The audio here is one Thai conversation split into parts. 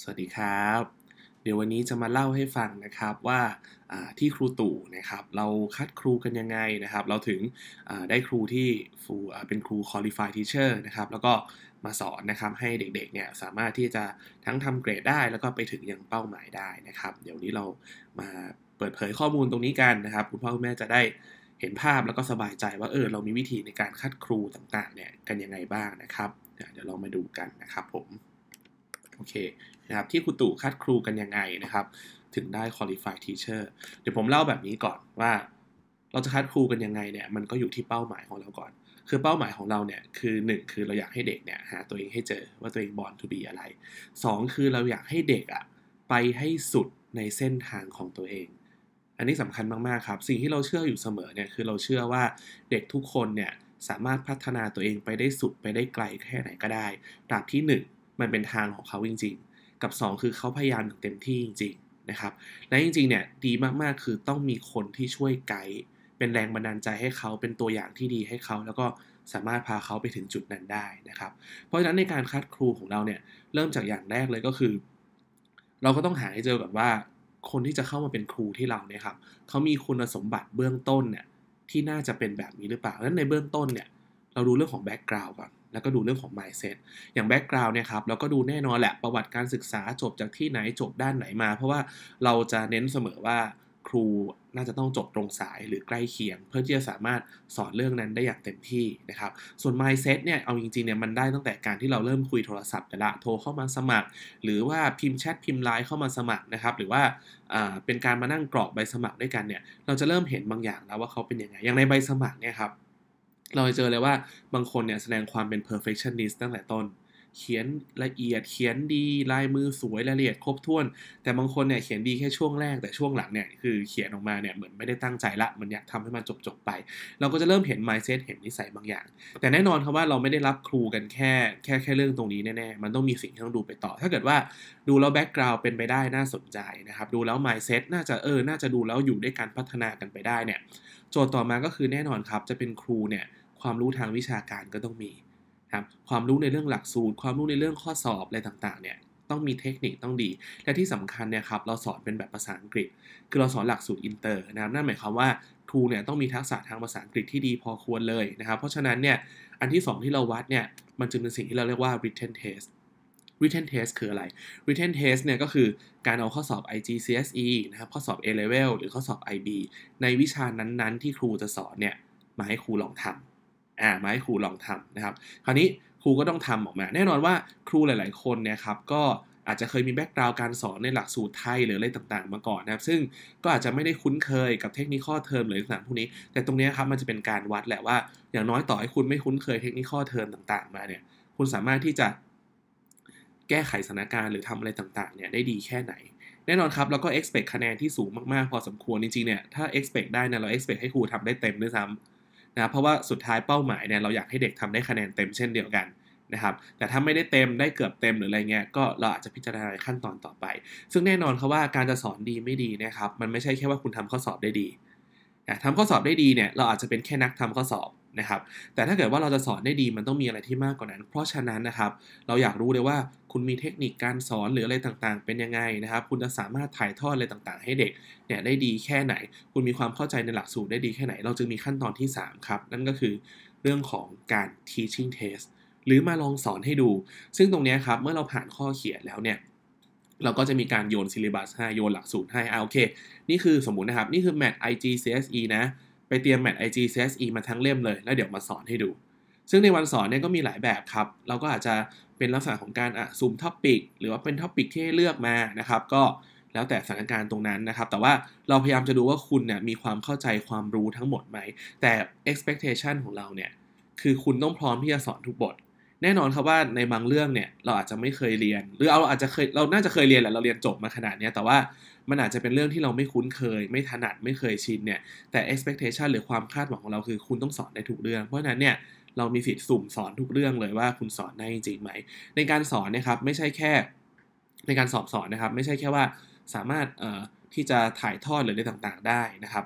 สวัสดีครับ เดี๋ยววันนี้จะมาเล่าให้ฟังนะครับว่าที่ครูตู่นะครับ เราคัดครูกันยังไงนะครับ เราถึงได้ครูที่เป็นครู qualified teacher นะครับ แล้วก็มาสอนนะครับให้เด็กๆเนี่ยสามารถที่จะทั้งทำเกรดได้ แล้วก็ไปถึงยังเป้าหมายได้นะครับ เดี๋ยวนี้เรามาเปิดเผยข้อมูลตรงนี้กันนะครับ คุณพ่อคุณแม่จะได้เห็นภาพแล้วก็สบายใจว่าเออเรามีวิธีในการคัดครูต่างๆเนี่ยกันยังไงบ้างนะครับเดี๋ยวลองมาดูกันนะครับผมโอเคนะครับที่คุณตู่คัดครูกันยังไงนะครับ ถึงได้ qualified teacher เดี๋ยวผมเล่าแบบนี้ก่อนว่า เราจะคัดครูกันยังไงเนี่ยมันก็อยู่ที่เป้าหมายของเราก่อน คือเป้าหมายของเราเนี่ยคือ 1 คือเราอยากให้เด็กเนี่ยหาตัวเองให้เจอว่าตัวเองบอลทูบีอะไร2 คือเราอยากให้เด็กอะไปให้สุดในเส้นทางของตัวเอง อันนี้สำคัญมากๆครับสิ่งที่เราเชื่ออยู่เสมอเนี่ยคือเราเชื่อว่าเด็กทุกคนเนี่ยสามารถพัฒนาตัวเองไปได้สุดไปได้ไกลแค่ไหนก็ได้ตราบที่ 1 มันเป็นทางของเขาจริงกับ 2 คือเขาพยายามอย่างเต็มที่จริงๆนะครับและจริงๆเนี่ยดีมาก ๆ คือต้องมีคนที่ช่วยไกด์เป็นแรงบันดาลใจให้เขาเป็นตัวอย่างที่ดีให้เขาแล้วก็สามารถพาเขาไปถึงจุดนั้นได้นะครับ เพราะฉะนั้นในการคัดครูของเราเนี่ยเริ่มจากอย่างแรกเลยก็คือ เราก็ต้องหาให้เจอก่อนว่า คนที่จะเข้ามาเป็นครูที่เราเนี่ยครับเขามีคุณสมบัติเบื้องต้นเนี่ยที่น่าจะเป็นแบบนี้หรือเปล่าดันั้นในเบื้องต้นเนี่ยเราดูเรื่องของแบ็กกราวด์ก่อนแล้วก็ดูเรื่องของ mindset อย่างแบ็กกราวน์เนี่ยครับเราก็ดูแน่นอนแหละ ประวัติการศึกษาจบจากที่ไหนจบด้านไหนมา เพราะว่าเราจะเน้นเสมอว่าครูน่าจะต้องจบตรงสายหรือใกล้เคียง เพื่อที่จะสามารถสอนเรื่องนั้นได้อย่างเต็มที่นะครับ ส่วน mindset เนี่ยเอาจริงๆเนี่ยมันได้ตั้งแต่การที่เราเริ่มคุยโทรศัพท์กันละโทรเข้ามาสมัคร หรือว่าพิมพ์แชทพิมพ์ไลน์เข้ามาสมัครนะครับ หรือว่าเป็นการมานั่งกรอกใบสมัครด้วยกันเนี่ย เราจะเริ่มเห็นบางอย่างแล้วว่าเขาเป็นยังไงอย่างในใบสมัครเนี่ยครับเราจะเจอเลยว่าบางคนเนี่ย แสดงความเป็น perfectionist ตั้งแต่ต้น เขียนละเอียด เขียนดีลายมือสวย ละเอียด ครบถ้วน แต่บางคนเนี่ย เขียนดีแค่ช่วงแรกแต่ช่วงหลังเนี่ย คือเขียนออกมาเนี่ย เหมือนไม่ได้ตั้งใจละ มันอยากทำให้มันจบจบไป เราก็จะเริ่มเห็น mindset เห็นนิสัยบางอย่าง แต่แน่นอนครับว่าเราไม่ได้รับครูกันแค่แค่แค่เรื่องตรงนี้แน่ๆ มันต้องมีสิ่งที่ต้องดูไปต่อ ถ้าเกิดว่าดูแล้ว background เป็นไปได้น่าสนใจนะครับ ดูแล้ว mindset น่าจะเออ น่าจะดูแล้วอยู่ด้วยการพัฒนากันไปได้เนี่ย โจทย์ต่อมาก็คือแน่นอนครับจะเป็นครูเนี่ยความรู้ทางวิชาการก็ต้องมีครับ ความรู้ในเรื่องหลักสูตร ความรู้ในเรื่องข้อสอบอะไรต่างๆเนี่ยต้องมีเทคนิคต้องดี และที่สำคัญเนี่ยครับเราสอนเป็นแบบภาษาอังกฤษ คือเราสอนหลักสูตรอินเตอร์นะครับ นั่นหมายความว่าครูเนี่ยต้องมีทักษะทางภาษาอังกฤษที่ดีพอควรเลยนะครับ เพราะฉะนั้นเนี่ยอันที่ 2 ที่เราวัดเนี่ยมันจึงเป็นสิ่งที่เราเรียกว่า written test written test คืออะไร written test เนี่ยก็คือการเอาข้อสอบ IGCSE นะครับข้อสอบ A level หรือข้อสอบ IB ในวิชานั้นๆที่ครูจะสอนเนี่ยมาให้ครูลองทำอ่ามาให้ครูลองทำนะครับคราวนี้ครูก็ต้องทำออกมา แน่นอนว่าครูหลาย ๆ คนเนี่ยครับก็อาจจะเคยมีแบ็กกราวด์การสอนในหลักสูตรไทยหรืออะไรต่างๆมาก่อนนะครับซึ่งก็อาจจะไม่ได้คุ้นเคยกับเทคนิคข้อเทอมหรือต่างๆพวกนี้ แต่ตรงนี้ครับมันจะเป็นการวัดแหละว่าอย่างน้อยต่อให้คุณไม่คุ้นเคยเทคนิคข้อเทอมต่าง ๆ มาเนี่ยคุณสามารถที่จะแก้ไขสถานการณ์หรือทำอะไรต่าง ๆ เนี่ยได้ดีแค่ไหน แน่นอนครับแล้วก็ expect คะแนนที่สูงมาก ๆ พอสมควรจริง ๆ เนี่ยถ้า expect ได้นะ เรา expect ให้ครูทำได้เต็มด้วยซ้านะเพราะว่าสุดท้ายเป้าหมายเนี่ยเราอยากให้เด็กทำได้คะแนนเต็มเช่นเดียวกันนะครับแต่ถ้าไม่ได้เต็มได้เกือบเต็มหรืออะไรเงี้ยก็เราอาจจะพิจารณาในขั้นตอนต่อไป ซึ่งแน่นอนครับว่าการจะสอนดีไม่ดีนะครับ มันไม่ใช่แค่ว่าคุณทำข้อสอบได้ดีทำข้อสอบได้ดีเนี่ยเราอาจจะเป็นแค่นักทำข้อสอบนะครับแต่ถ้าเกิดว่าเราจะสอนได้ดีมันต้องมีอะไรที่มากกว่านั้น เพราะฉะนั้นนะครับ เราอยากรู้เลยว่าคุณมีเทคนิคการสอนหรืออะไรต่างๆ เป็นยังไงนะครับ คุณจะสามารถถ่ายทอดอะไรต่างๆ ให้เด็กเนี่ยได้ดีแค่ไหน คุณมีความเข้าใจในหลักสูตรได้ดีแค่ไหน เราจึงมีขั้นตอนที่3ครับนั่นก็คือเรื่องของการ teaching test หรือมาลองสอนให้ดู ซึ่งตรงนี้ครับเมื่อเราผ่านข้อเขียนแล้วเนี่ยเราก็จะมีการโยนซิลิบัสให้โยนหลักสูตรให้อ่าโอเค นี่คือสมมุตินะครับ นี่คือแมท IG CSE นะ ไปเตรียมแมท IG CSE มาทั้งเล่มเลยแล้วเดี๋ยวมาสอนให้ดู ซึ่งในวันสอนเนี่ยก็มีหลายแบบครับ เราก็อาจจะเป็นลักษณะของการอ่ะซูมท็อปิก หรือว่าเป็นท็อปิกที่เลือกมานะครับ ก็แล้วแต่สถานการณ์ตรงนั้นนะครับ แต่ว่าเราพยายามจะดูว่าคุณเนี่ยมีความเข้าใจความรู้ทั้งหมดไหมแต่ expectation ของเราเนี่ยคือคุณต้องพร้อมที่จะสอนทุกบทแน่นอนครับว่าในบางเรื่องเนี่ยเราอาจจะไม่เคยเรียน หรือเราอาจจะเคยเราน่าจะเคยเรียนแหละเราเรียนจบมาขนาดนี้แต่ว่ามันอาจจะเป็นเรื่องที่เราไม่คุ้นเคย ไม่ถนัดไม่เคยชินเนี่ยแต่ expectation หรือความคาดหวังของเราคือคุณต้องสอนได้ทุกเรื่องเพราะนั้นเนี่ยเรามีสิทธิ์สุ่มสอนทุกเรื่องเลยว่าคุณสอนได้จริงไหมในการสอนนะครับไม่ใช่แค่ในการสอบสอนนะครับไม่ใช่แค่ว่าสามารถเออ่ที่จะถ่ายทอดหรืออะไรต่างๆได้นะครับ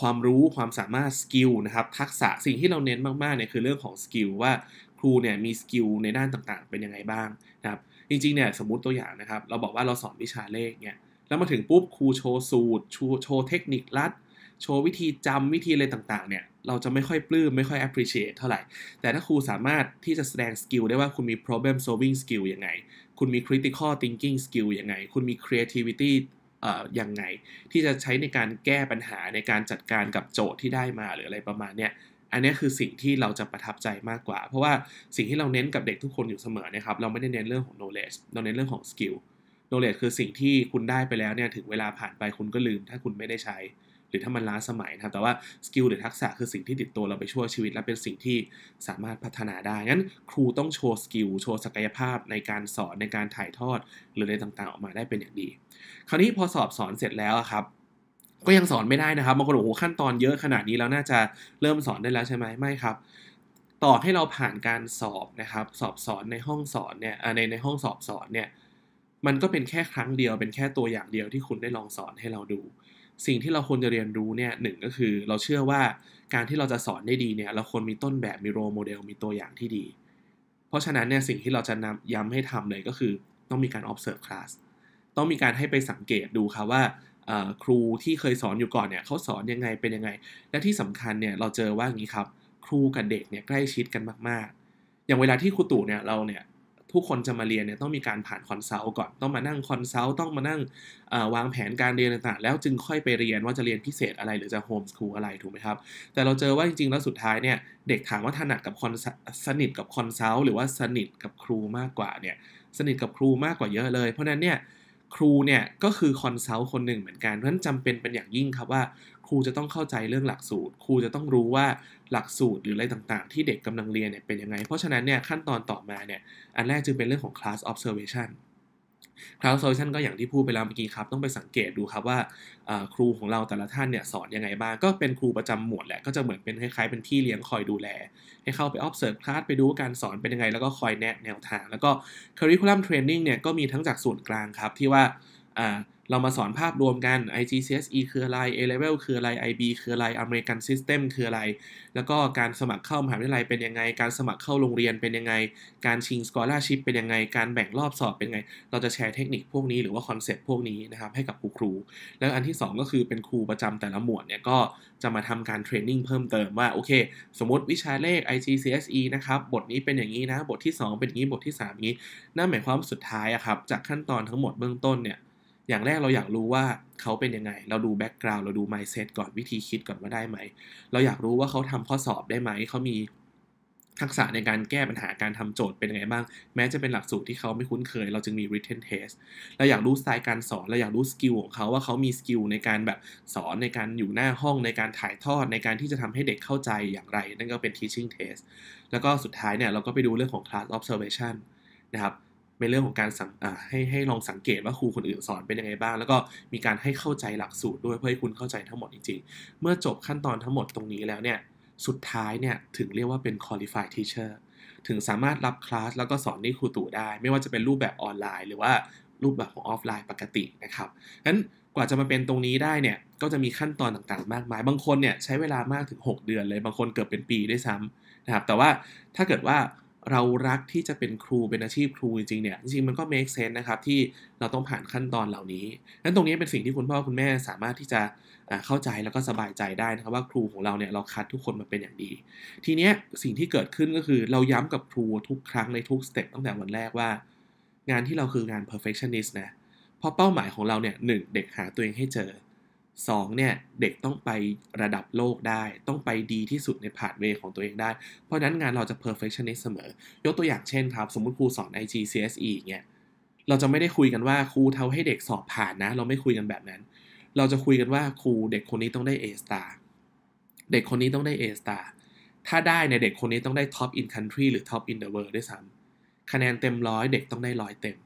ความรู้ความสามารถสกิลนะครับ ทักษะสิ่งที่เราเน้นมากๆเนี่ยคือเรื่องของสกิลว่าครูเนี่ยมีสกิลในด้านต่างๆ เป็นยังไงบ้างนะครับจริงๆเนี่ยสมมติตัวอย่างนะครับเราบอกว่าเราสอนวิชาเลขเนี่ยแล้วมาถึงปุ๊บครูโชว์สูตรโชว์เทคนิคลัด โชว์วิธีจำวิธีอะไรต่างๆ เนี่ยเราจะไม่ค่อยปลื้มไม่ค่อย appreciate เท่าไหร่ แต่ถ้าครูสามารถที่จะแสดงสกิลได้ว่าคุณมี problem solving skill ยังไง คุณมี critical thinking skill ยังไง คุณมี creativity เออ่ยังไง ที่จะใช้ในการแก้ปัญหาในการจัดการกับโจทย์ที่ได้มาหรืออะไรประมาณเนี้ยอันนี้คือสิ่งที่เราจะประทับใจมากกว่า เพราะว่าสิ่งที่เราเน้นกับเด็กทุกคนอยู่เสมอนะครับ เราไม่ได้เน้นเรื่องของ knowledge เราเน้นเรื่องของ skill knowledge คือสิ่งที่คุณได้ไปแล้วเนี่ยถึงเวลาผ่านไปคุณก็ลืมถ้าคุณไม่ได้ใช้ หรือถ้ามันล้าสมัยนะครับแต่ว่าสกิลหรือทักษะคือสิ่งที่ติดตัวเราไปชั่วชีวิตและเป็นสิ่งที่สามารถพัฒนาได้งั้น ครูต้องโชว์สกิลโชว์ศักยภาพในการสอนในการถ่ายทอดหรืออะไรต่างๆออกมาได้เป็นอย่างดี คราวนี้พอสอบสอนเสร็จแล้วครับก็ยังสอนไม่ได้นะครับบางคนบอกโอ้ขั้นตอนเยอะขนาดนี้แล้วน่าจะเริ่มสอนได้แล้วใช่ไหมไม่ครับต่อให้เราผ่านการสอบนะครับสอบสอนในห้องสอนเนี่ยในในห้องสอบสอนเนี่ยมันก็เป็นแค่ครั้งเดียว เป็นแค่ตัวอย่างเดียวที่คุณได้ลองสอนให้เราดู สิ่งที่เราควรจะเรียนรู้เนี่ยหนึ่งก็คือเราเชื่อว่าการที่เราจะสอนได้ดีเนี่ยเราควรมีต้นแบบมีโรโมเดลมีตัวอย่างที่ดี เพราะฉะนั้นเนี่ยสิ่งที่เราจะนำย้ำให้ทำเลยก็คือ ต้องมีการ observe class ต้องมีการให้ไปสังเกตดูครับว่าครูที่เคยสอนอยู่ก่อนเนี่ยเขาสอนยังไงเป็นยังไง และที่สำคัญเนี่ยเราเจอว่าอย่างนี้ครับครูกับเด็กเนี่ยใกล้ชิดกันมากๆ อย่างเวลาที่ครูตู่เนี่ย เราเนี่ยผู้คนจะมาเรียนเนี่ยต้องมีการผ่านคอนซัลท์ก่อนต้องมานั่งคอนซัลท์ต้องมานั่งวางแผนการเรียนต่างๆ แล้วจึงค่อยไปเรียนว่าจะเรียนพิเศษอะไรหรือจะโฮมสคูลอะไรถูกไหมครับแต่เราเจอว่าจริงๆแล้วสุดท้ายเนี่ยเด็กถามว่าถนัดกับคอนสนิทกับคอนซัลท์หรือว่าสนิทกับครูมากกว่าเนี่ยสนิทกับครูมากกว่าเยอะเลยเพราะนั้นเนี่ยครูเนี่ยก็คือคอนซัลท์คนหนึ่งเหมือนกัน เพราะฉะนั้นจำเป็นเป็นอย่างยิ่งครับว่า ครูจะต้องเข้าใจเรื่องหลักสูตรครูจะต้องรู้ว่าหลักสูตรหรืออะไรต่าง ๆ ที่เด็กกำลังเรียนเนี่ยเป็นยังไง เพราะฉะนั้นเนี่ยขั้นตอนต่อมาเนี่ยอันแรกจึงเป็นเรื่องของ class observation cloud solution ก็อย่างที่พูดไปแล้วเมื่อกี้ครับ ต้องไปสังเกตดูครับว่าครูของเราแต่ละท่านเนี่ย สอนยังไงบ้างก็เป็นครูประจำหมวดแหละ ก็จะเหมือนเป็นคล้ายๆเป็นที่เลี้ยงคอยดูแลให้เข้าไป observe class ไปดูการสอนเป็นยังไงแล้วก็คอยแนะแนวทาง แล้วก็ curriculum training เนี่ยก็มีทั้งจากส่วนกลางครับ ที่ว่าเรามาสอนภาพรวมกัน IGCSE คืออะไร A-Level คืออะไร IB คืออะไร American System คืออะไร แล้วก็การสมัครเข้ามหาวิทยาลัย เป็นยังไง การสมัครเข้าโรงเรียนเป็นยังไง การชิง scholarship เป็นยังไง การแบ่งรอบสอบเป็นไง เราจะแชร์เทคนิคพวกนี้หรือว่าคอนเซปต์พวกนี้นะครับให้กับครูครู แล้วอันที่ 2 ก็คือเป็นครูประจำแต่ละหมวดเนี่ยก็จะมาทำการเทรนนิ่งเพิ่มเติมว่าโอเค สมมติวิชาเลข IGCSE นะครับบทนี้เป็นอย่างนี้นะบทที่ 2 เป็นอย่างนี้บทที่3านี้นั่นหมายความสุดท้ายอะครับจากขั้นตอนทั้งหมดเบื้องต้นเนี่ยอย่างแรกเราอยากรู้ว่าเขาเป็นยังไง เราดูแบ็กกราวน์เราดูไมซ์เซตก่อนวิธีคิดก่อนว่าได้ไหม เราอยากรู้ว่าเขาทำข้อสอบได้ไหม เขามีทักษะในการแก้ปัญหาการทำโจทย์เป็นยังไงบ้าง แม้จะเป็นหลักสูตรที่เขาไม่คุ้นเคย เราจึงมี written test เราอยากรู้สไตล์การสอนเราอยากรู้สกิลของเขา ว่าเขามีสกิลในการแบบสอนในการอยู่หน้าห้องในการถ่ายทอดในการที่จะทำให้เด็กเข้าใจอย่างไร นั่นก็เป็น teaching test แล้วก็สุดท้ายเนี่ยเราก็ไปดูเรื่องของ class observation นะครับเป็นเรื่องของการสังให้ให้ลองสังเกตว่าครูคนอื่นสอนเป็นยังไงบ้าง แล้วก็มีการให้เข้าใจหลักสูตรด้วยเพื่อให้คุณเข้าใจทั้งหมดจริงๆ เมื่อจบขั้นตอนทั้งหมดตรงนี้แล้วเนี่ย สุดท้ายเนี่ยถึงเรียกว่าเป็น qualified teacher ถึงสามารถรับคลาสแล้วก็สอนนี่ครูตู่ได้ ไม่ว่าจะเป็นรูปแบบออนไลน์หรือว่ารูปแบบของออฟไลน์ปกตินะครับงั้นกว่าจะมาเป็นตรงนี้ได้เนี่ยก็จะมีขั้นตอนต่างๆ มากมายบางคนเนี่ยใช้เวลามากถึง 6 เดือนเลยบางคนเกือบเป็นปีด้วยซ้ำนะครับแต่ว่าถ้าเกิดว่าเรารักที่จะเป็นครูเป็นอาชีพครูจริงๆเนี่ย จริงๆมันก็ make sense นะครับ ที่เราต้องผ่านขั้นตอนเหล่านี้นั้นตรงนี้เป็นสิ่งที่คุณพ่อคุณแม่สามารถที่จะเข้าใจแล้วก็สบายใจได้นะครับว่าครูของเราเนี่ยเราคัดทุกคนมาเป็นอย่างดี ทีเนี้ยสิ่งที่เกิดขึ้นก็คือเราย้ำกับครูทุกครั้งในทุกสเต็ปตั้งแต่วันแรกว่า งานที่เราคืองาน perfectionist นะ เพราะเป้าหมายของเราเนี่ยหเด็กหาตัวเองให้เจอ2เนี่ยเด็กต้องไประดับโลกได้ ต้องไปดีที่สุดในพาดเวของตัวเองได้ เพราะนั้นงานเราจะ perfectionist เสมอยกตัวอย่างเช่นครับ สมมติครูสอน IG CSE เนี่ยเราจะไม่ได้คุยกันว่าครูเท่าให้เด็กสอบผ่านนะ เราไม่คุยกันแบบนั้น เราจะคุยกันว่าครูเด็กคนนี้ต้องได้ A star เด็กคนนี้ต้องได้ A star ถ้าได้ในเด็กคนนี้ต้องได้ top in country หรือ top in the world ด้วยซ้ำคะแนนเต็มร้อยเด็กต้องได้ร้อยเต็ม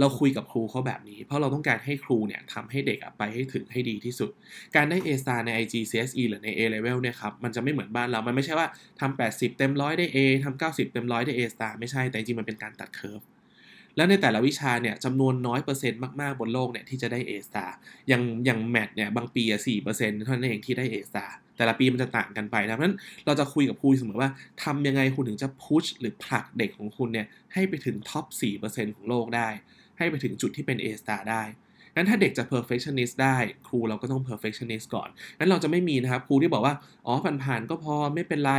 เราคุยกับครูเขาแบบนี้ เพราะเราต้องการให้ครูเนี่ยทำให้เด็กไปให้ถึงให้ดีที่สุด การได้ A อสตาใน IG CSE หรือใน A level เนี่ยครับ มันจะไม่เหมือนบ้านเรา มันไม่ใช่ว่าทำ80 เต็มร้อยได้ A ทำ90 เต็มร้อยได้ A อสตาไม่ใช่ แต่จริงมันเป็นการตัดเคอร์ฟ แล้วในแต่ละวิชาเนี่ยจำนวนน้อยเปอร์เซ็นต์มากๆบนโลกเนี่ยที่จะได้ A อสตาอย่างอย่างแมทเนี่ยบางปีอะสี่เปอร์เซ็นต์เท่านั้นเองที่ได้ A อสตาแต่ละปีมันจะต่างกันไปดังนั้นเราจะคุยกับครูเสมอว่า ทำยังไงคุณถึงจะพุชหรือผลักเด็กของคุณเนี่ยให้ไปถึงท็อป4%ของโลกได้ให้ไปถึงจุดที่เป็น A star ได้ งั้นถ้าเด็กจะ perfectionist ได้ ครูเราก็ต้อง perfectionist ก่อน งั้นเราจะไม่มีนะครับครูที่บอกว่า อ๋อผ่านๆก็พอไม่เป็นไร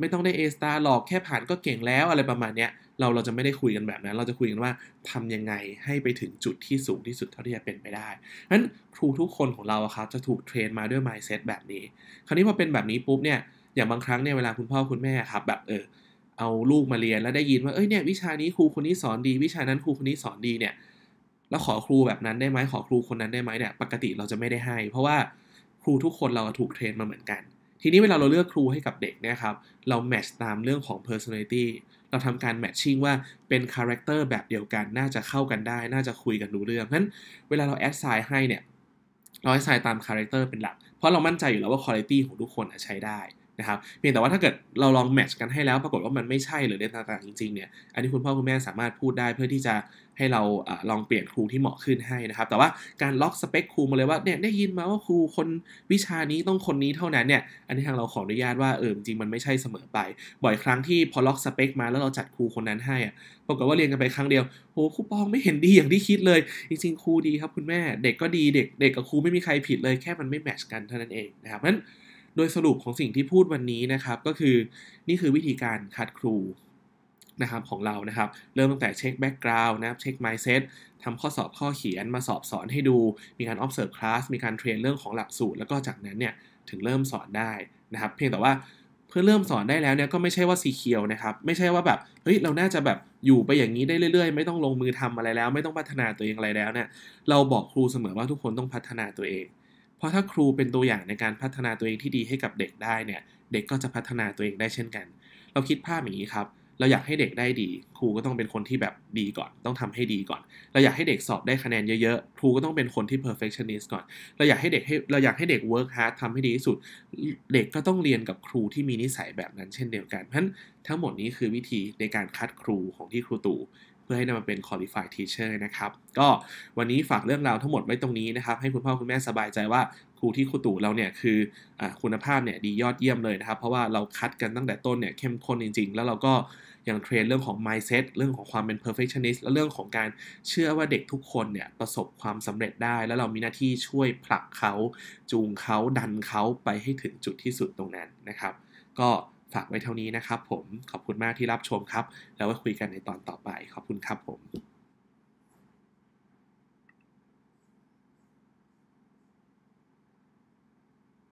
ไม่ต้องได้ A star หรอกแค่ผ่านก็เก่งแล้วอะไรประมาณเนี้ยเราเราจะไม่ได้คุยกันแบบนั้น เราจะคุยกันว่าทำยังไง ให้ไปถึงจุดที่สูงที่สุดเท่าที่จะเป็นไปได้ งั้นครูทุกคนของเราครับจะถูกเทรนมาด้วย mindset แบบนี้ คราวนี้พอเป็นแบบนี้ปุ๊บเนี่ยอย่างบางครั้งเนี่ยเวลาคุณพ่อคุณแม่ครับแบบเออเอาลูกมาเรียนแล้วได้ยินว่าเอ้ย เนี่ยวิชานี้ครูคนนี้สอนดี วิชานั้นครูคนนี้สอนดีเนี่ยแล้วขอครูแบบนั้นได้ไหมขอครูคนนั้นได้ไหมเนี่ยปกติเราจะไม่ได้ให้ เพราะว่าครูทุกคนเราถูกเทรนมาเหมือนกันทีนี้เวลาเราเลือกครูให้กับเด็กเนี่ยครับเราแมทช์ตามเรื่องของ personality เราทำการแมทชิ่งว่าเป็นคาแรคเตอร์แบบเดียวกันน่าจะเข้ากันได้ น่าจะคุยกันรู้เรื่องนั้นเวลาเราแอดไซน์ให้เนี่ยเราแอดไซน์ตามคาแรคเตอร์เป็นหลักเพราะเรามั่นใจอยู่แล้วว่าคุณภาพของทุกคนใช้ได้นะครับเพียงแต่ว่าถ้าเกิด เราลองแมทช์กันให้แล้วปรากฏว่ามันไม่ใช่หรือในต่างๆจริงๆเนี่ยอันนี้คุณพ่อคุณแม่สามารถพูดได้เพื่อที่จะให้เราอลองเปลี่ยนครูที่เหมาะขึ้นให้นะครับแต่ว่าการล็อกสเปคครูมาเลยว่าเนี่ยได้ยินมาว่าครูคนวิชานี้ต้องคนนี้เท่านั้นเนี่ยอันนี้ทางเราขออนุญาตว่าเออจริงมันไม่ใช่เสมอไป บ่อยครั้งที่พอล็อกสเปคมาแล้วเราจัดครูคนนั้นให้อะปรากฏว่าเรียนกันไปครั้งเดียวโหครูปองไม่เห็นดีอย่างที่คิดเลยจริงๆครูดีครับคุณแม่เด็กก็ดีเด็กเด็กกับครูไม่มีใครผิดเลยแค่มันไม่แมทช์กันเท่านั้นเองนะครับเพราะฉะนั้นโดยสรุปของสิ่งที่พูดวันนี้นะครับ ก็คือนี่คือวิธีการคัดครูนะครับของเรานะครับ เริ่มตั้งแต่เช็คแบ็กกราวน์นะครับเช็คไม์เซ็ตทำข้อสอบข้อเขียนมาสอบสอนให้ดูมีการ observe class มีการเทรนเรื่องของหลักสูตร แล้วก็จากนั้นเนี่ย ถึงเริ่มสอนได้นะครับ เพียงแต่ว่าเพื่อเริ่มสอนได้แล้วเนี่ยก็ไม่ใช่ว่าสีเขียวนะครับ ไม่ใช่ว่าแบบเฮ้ยเราน่าจะแบบอยู่ไปอย่างนี้ได้เรื่อยๆ ไม่ต้องลงมือทำอะไรแล้ว ไม่ต้องพัฒนาตัวเองอะไรแล้วเนี่ยเราบอกครูเสมอว่าทุกคนต้องพัฒนาตัวเองราะถ้าครูเป็นตัวอย่างในการพัฒนาตัวเองที่ดีให้กับเด็กได้เนี่ยเด็กก็จะพัฒนาตัวเองได้เช่นกัน เราคิดภาพอย่างนี้ครับ เราอยากให้เด็กได้ดี ครูก็ต้องเป็นคนที่แบบดีก่อน ต้องทำให้ดีก่อน เราอยากให้เด็กสอบได้คะแนนเยอะๆครูก็ต้องเป็นคนที่ perfectionist ก่อนเราอยากให้เด็กให้เราอยากให้เด็ก work hard ทำให้ดีที่สุด เด็กก็ต้องเรียนกับครูที่มีนิสัยแบบนั้นเช่นเดียวกันเพราะฉะนั้นทั้งหมดนี้คือวิธีในการคัดครูของที่ครูตู่เพื่อให้นำมาเป็น qualified teacher นะครับก็วันนี้ฝากเรื่องราวทั้งหมดไว้ตรงนี้นะครับ ให้คุณพ่อคุณแม่สบายใจว่าครูที่ครูตู่เราเนี่ยคืออคุณภาพเนี่ยดียอดเยี่ยมเลยนะครับเพราะว่าเราคัดกันตั้งแต่ต้นเนี่ยเข้มข้นจริงๆ แล้วเราก็ยังเทรนเรื่องของ mindset เรื่องของความเป็น perfectionist และเรื่องของการเชื่อว่าเด็กทุกคนเนี่ยประสบความสำเร็จได้ แล้วเรามีหน้าที่ช่วยผลักเขา จูงเขาดันเขาไปให้ถึงจุดที่สุดตรงนั้นนะครับ ก็ฝากไว้เท่านี้นะครับผม ขอบคุณมากที่รับชมครับ แล้วไว้คุยกันในตอนต่อไป ขอบคุณครับผม